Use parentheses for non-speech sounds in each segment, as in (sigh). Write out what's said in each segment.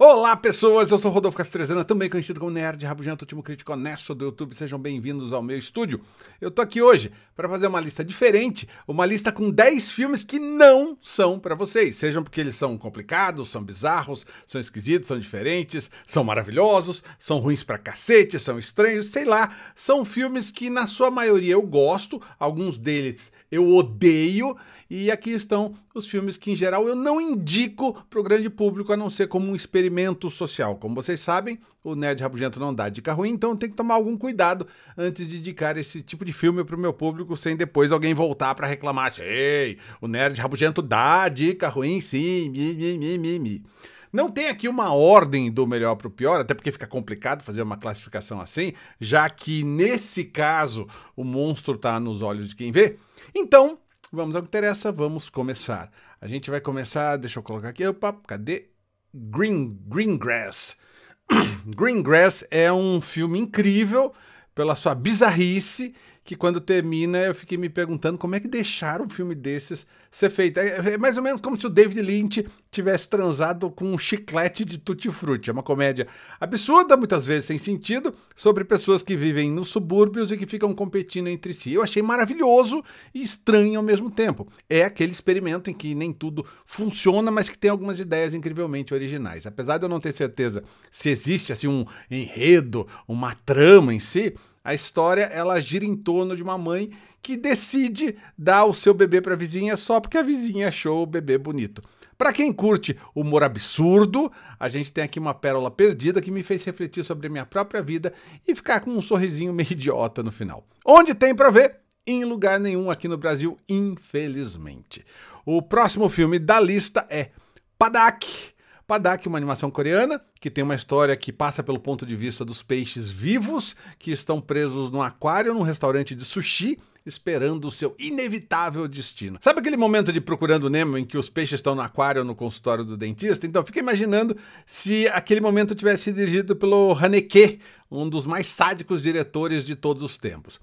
Olá, pessoas! Eu sou Rodolfo Castrezana, também conhecido como Nerd Rabugento, último crítico honesto do YouTube. Sejam bem-vindos ao meu estúdio. Eu tô aqui hoje para fazer uma lista diferente, uma lista com 10 filmes que não são para vocês. Sejam porque eles são complicados, são bizarros, são esquisitos, são diferentes, são maravilhosos, são ruins pra cacete, são estranhos, sei lá. São filmes que, na sua maioria, eu gosto, alguns deles eu odeio e aqui estão os filmes que, em geral, eu não indico para o grande público, a não ser como um experimento social. Como vocês sabem, o Nerd Rabugento não dá dica ruim, então tem que tomar algum cuidado antes de indicar esse tipo de filme para o meu público, sem depois alguém voltar para reclamar. Ei, o Nerd Rabugento dá dica ruim, sim, mi, mi, mi, mi, mi. Não tem aqui uma ordem do melhor para o pior, até porque fica complicado fazer uma classificação assim, já que nesse caso o monstro está nos olhos de quem vê. Então, Vamos ao que interessa, vamos começar. A gente vai começar, deixa eu colocar aqui, opa, cadê? Green, Greengrass. (clears throat) Greengrass é um filme incrível pela sua bizarrice que quando termina eu fiquei me perguntando como é que deixaram um filme desses ser feito. É, é mais ou menos como se o David Lynch tivesse transado com um chiclete de tutti-frutti. É uma comédia absurda, muitas vezes sem sentido, sobre pessoas que vivem nos subúrbios e que ficam competindo entre si. Eu achei maravilhoso e estranho ao mesmo tempo. É aquele experimento em que nem tudo funciona, mas que tem algumas ideias incrivelmente originais. Apesar de eu não ter certeza se existe assim um enredo, uma trama em si, a história ela gira em torno de uma mãe que decide dar o seu bebê para a vizinha só porque a vizinha achou o bebê bonito. Para quem curte humor absurdo, a gente tem aqui uma pérola perdida que me fez refletir sobre a minha própria vida e ficar com um sorrisinho meio (laughs) idiota no final. Onde tem para ver? Em lugar nenhum aqui no Brasil, infelizmente. O próximo filme da lista é Padak Padak, uma animação coreana que tem uma história que passa pelo ponto de vista dos peixes vivos que estão presos num aquário num restaurante de sushi esperando o seu inevitável destino. Sabe aquele momento de Procurando Nemo em que os peixes estão no aquário no consultório do dentista? Então fica imaginando se aquele momento tivesse sido dirigido pelo Haneke, um dos mais sádicos diretores de todos os tempos.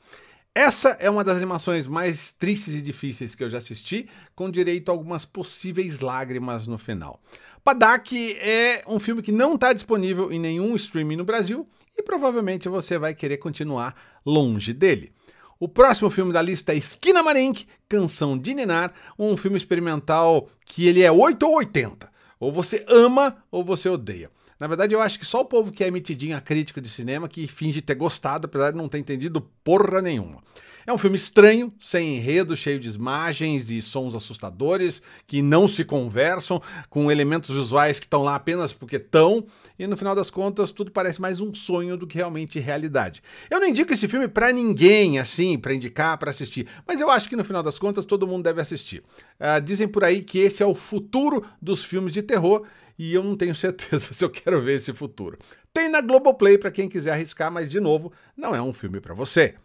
Essa é uma das animações mais tristes e difíceis que eu já assisti, com direito a algumas possíveis lágrimas no final. Padak é um filme que não está disponível em nenhum streaming no Brasil e provavelmente você vai querer continuar longe dele. O próximo filme da lista é Esquina Marink, Canção de Ninar, um filme experimental que ele é 8 ou 80. Ou você ama ou você odeia. Na verdade, eu acho que só o povo que é metidinho a crítica de cinema que finge ter gostado, apesar de não ter entendido porra nenhuma. É um filme estranho, sem enredo, cheio de imagens e sons assustadores que não se conversam, com elementos visuais que estão lá apenas porque estão, e no final das contas tudo parece mais um sonho do que realmente realidade. Eu não indico esse filme para ninguém, assim, para indicar, para assistir, mas eu acho que no final das contas todo mundo deve assistir. Uh, dizem por aí que esse é o futuro dos filmes de terror e eu não tenho (laughs) certeza se eu quero ver esse futuro. Tem na Globoplay para quem quiser arriscar, mas de novo, não é um filme para você.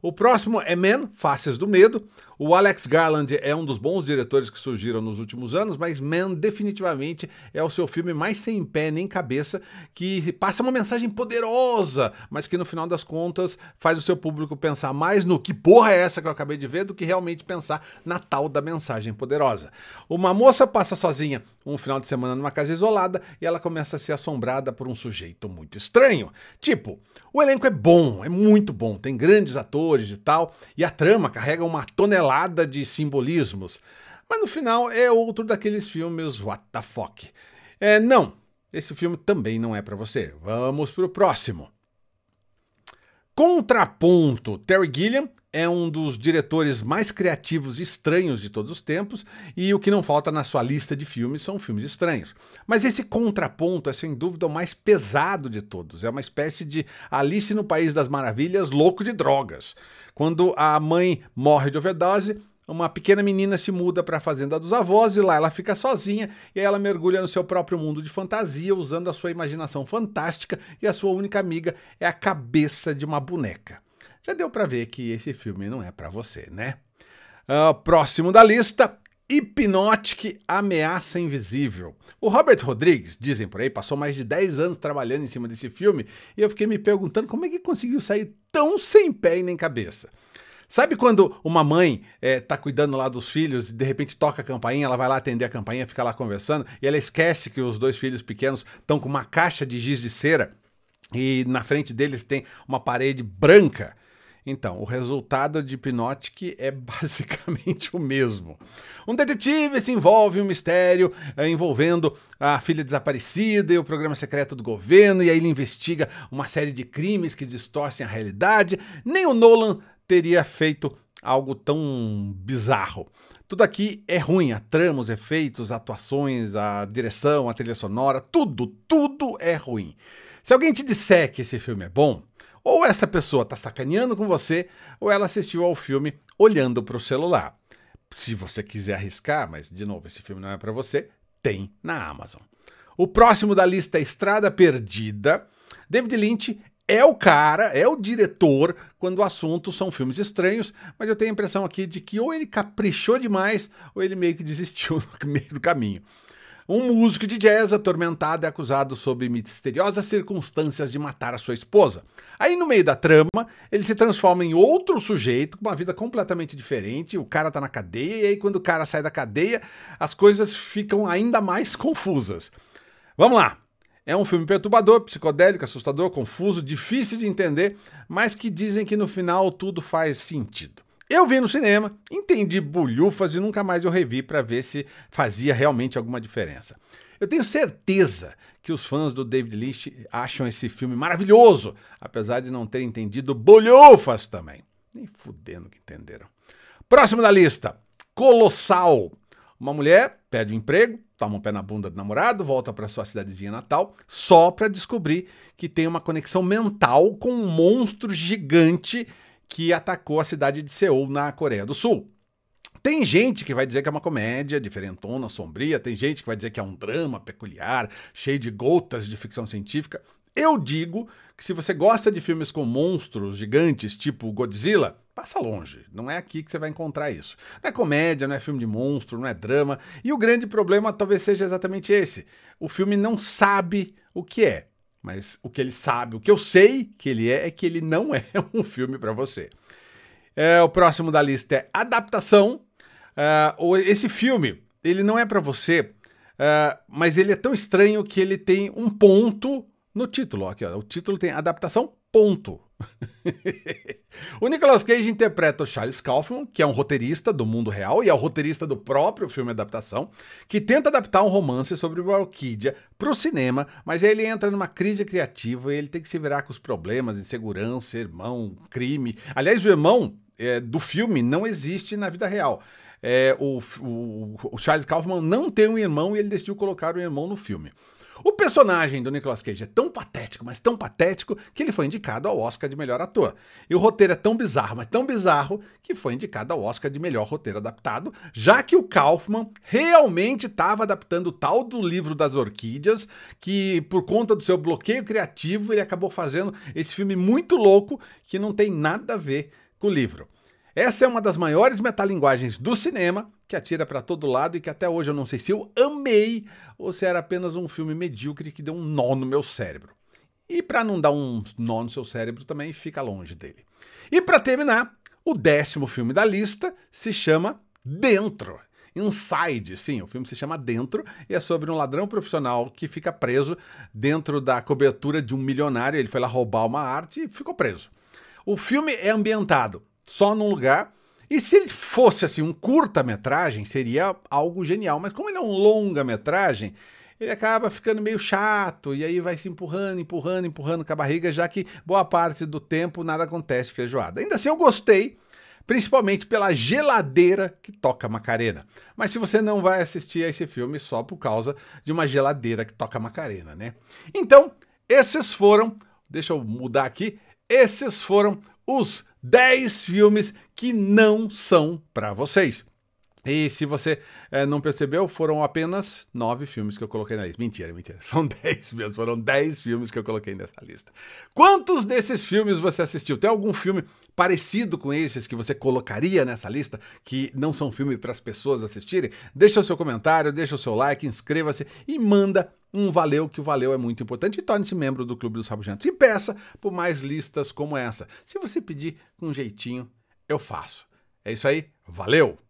O próximo é Men, Faces do Medo. O Alex Garland é um dos bons diretores que surgiram nos últimos anos, mas Man definitivamente é o seu filme mais sem pé nem cabeça, que passa uma mensagem poderosa, mas que no final das contas faz o seu público pensar mais no que porra é essa que eu acabei de ver do que realmente pensar na tal da mensagem poderosa. Uma moça passa sozinha um final de semana numa casa isolada e ela começa a ser assombrada por um sujeito muito estranho. Tipo, o elenco é bom, é muito bom, tem grandes atores e tal, e a trama carrega uma tonelada clada de simbolismos. Mas no final é outro daqueles filmes what the fuck. É, não, esse filme também não é para você. Vamos pro próximo. Contraponto. Terry Gilliam é um dos diretores mais criativos e estranhos de todos os tempos, e o que não falta na sua lista de filmes são filmes estranhos. Mas esse contraponto é sem dúvida o mais pesado de todos. É uma espécie de Alice no País das Maravilhas louco de drogas. Quando a mãe morre de overdose, uma pequena menina se muda para a fazenda dos avós e lá ela fica sozinha e ela mergulha no seu próprio mundo de fantasia usando a sua imaginação fantástica e a sua única amiga é a cabeça de uma boneca. Já deu para ver que esse filme não é para você, né? Uh, próximo da lista, Hipnotic Ameaça Invisível. O Robert Rodrigues, dizem por aí, passou mais de 10 anos trabalhando em cima desse filme e eu fiquei me perguntando como é que conseguiu sair tão sem pé e nem cabeça. Sabe quando uma mãe é, tá cuidando lá dos filhos e de repente toca a campainha, ela vai lá atender a campainha, fica lá conversando e ela esquece que os dois filhos pequenos estão com uma caixa de giz de cera e na frente deles tem uma parede branca. Então, o resultado de Pinótic (laughs) é basicamente o mesmo. Um detetive se envolve em um mistério eh, envolvendo a filha desaparecida e o programa secreto do governo, e aí ele investiga uma série de crimes que distorcem a realidade. Nem o Nolan teria feito algo tão bizarro. Tudo aqui é ruim, a trama, os efeitos, atuações, a direção, a trilha sonora, tudo, tudo é ruim. Se alguém te disser que esse filme é bom, ou essa pessoa está sacaneando com você, ou ela assistiu ao filme olhando para o celular. Se você quiser arriscar, mas de novo, esse filme não é para você, tem na Amazon. O próximo da lista é Estrada Perdida. David Lynch é o cara, é o diretor quando o assunto são filmes estranhos, mas eu tenho a impressão aqui de que ou ele caprichou demais ou ele meio que desistiu (laughs) no meio do caminho. Um músico de jazz atormentado é acusado sob misteriosas circunstâncias de matar a sua esposa. Aí, no meio da trama, ele se transforma em outro sujeito com uma vida completamente diferente. O cara tá na cadeia, e aí, quando o cara sai da cadeia, as coisas ficam ainda mais confusas. Vamos lá! É um filme perturbador, psicodélico, assustador, confuso, difícil de entender, mas que dizem que no final tudo faz sentido. Eu vi no cinema, entendi bulhufas e nunca mais eu revi para ver se fazia realmente alguma diferença. Eu tenho certeza que os fãs do David Lynch acham esse filme maravilhoso, apesar de não ter entendido bulhufas também. Nem fudendo que entenderam. Próximo da lista: Colossal. Uma mulher pede o emprego, toma um pé na bunda do namorado, volta para sua cidadezinha natal, só para descobrir que tem uma conexão mental com um monstro gigante que atacou a cidade de Seul, na Coreia do Sul. Tem gente que vai dizer que é uma comédia diferentona, sombria, tem gente que vai dizer que é um drama peculiar, cheio de gotas de ficção científica. Eu digo que se você gosta de filmes com monstros gigantes, tipo Godzilla, passa longe. Não é aqui que você vai encontrar isso. Não é comédia, não é filme de monstro, não é drama. E o grande problema talvez seja exatamente esse: o filme não sabe o que é. Mas o que ele sabe, o que eu sei que ele é, é que ele não (laughs) é um filme para você. É, o próximo da lista é adaptação. É, esse filme, ele não é para você, é, mas ele é tão estranho que ele tem um ponto no título. Aqui, ó, o título tem adaptação, ponto. (laughs) o Nicolas Cage interpreta o Charles Kaufman, que é um roteirista do mundo real e é o roteirista do próprio filme Adaptação, que tenta adaptar um romance sobre o Orquídea para o cinema, mas ele entra numa crise criativa e ele tem que se virar com os problemas, insegurança, irmão, crime. Aliás, o irmão é, do filme não existe na vida real. É, o, o, o Charles Kaufman não tem um irmão e ele decidiu colocar o irmão no filme. O personagem do Nicolas Cage é tão patético, mas tão patético, que ele foi indicado ao Oscar de melhor ator. E o roteiro é tão bizarro, mas tão bizarro, que foi indicado ao Oscar de melhor roteiro adaptado, já que o Kaufman realmente estava adaptando o tal do livro das orquídeas, que por conta do seu bloqueio criativo, ele acabou fazendo esse filme muito louco que não tem nada a ver com o livro. Essa é uma das maiores metalinguagens do cinema, que atira para todo lado e que até hoje eu não sei se eu amei ou se era apenas um filme medíocre que deu um nó no meu cérebro. E para não dar um nó no seu cérebro também, fica longe dele. E para terminar, o décimo filme da lista se chama Dentro. Inside, sim, o filme se chama Dentro e é sobre um ladrão profissional que fica preso dentro da cobertura de um milionário. Ele foi lá roubar uma arte e ficou preso. O filme é ambientado só num lugar. E se ele fosse assim um curta-metragem, seria algo genial, mas como ele é um longa-metragem, ele acaba ficando meio chato e aí vai se empurrando, empurrando, empurrando com a barriga, já que boa parte do tempo nada acontece feijoada. Ainda assim eu gostei, principalmente pela geladeira que toca Macarena. Mas se você não vai assistir a esse filme só por causa de uma geladeira que toca Macarena, né? Então, esses foram, deixa eu mudar aqui, esses foram os 10 filmes que não são para vocês. E se você é, não percebeu, foram apenas nove filmes que eu coloquei na lista. Mentira, mentira. São (laughs) dez mesmo. Foram dez filmes que eu coloquei nessa lista. Quantos desses filmes você assistiu? Tem algum filme parecido com esses que você colocaria nessa lista que não são filmes para as pessoas assistirem? Deixa o seu comentário, deixa o seu like, inscreva-se e manda um valeu, que o valeu é muito importante, e torne-se membro do Clube dos Rabugentos. E peça por mais listas como essa. Se você pedir com um jeitinho, eu faço. É isso aí, valeu!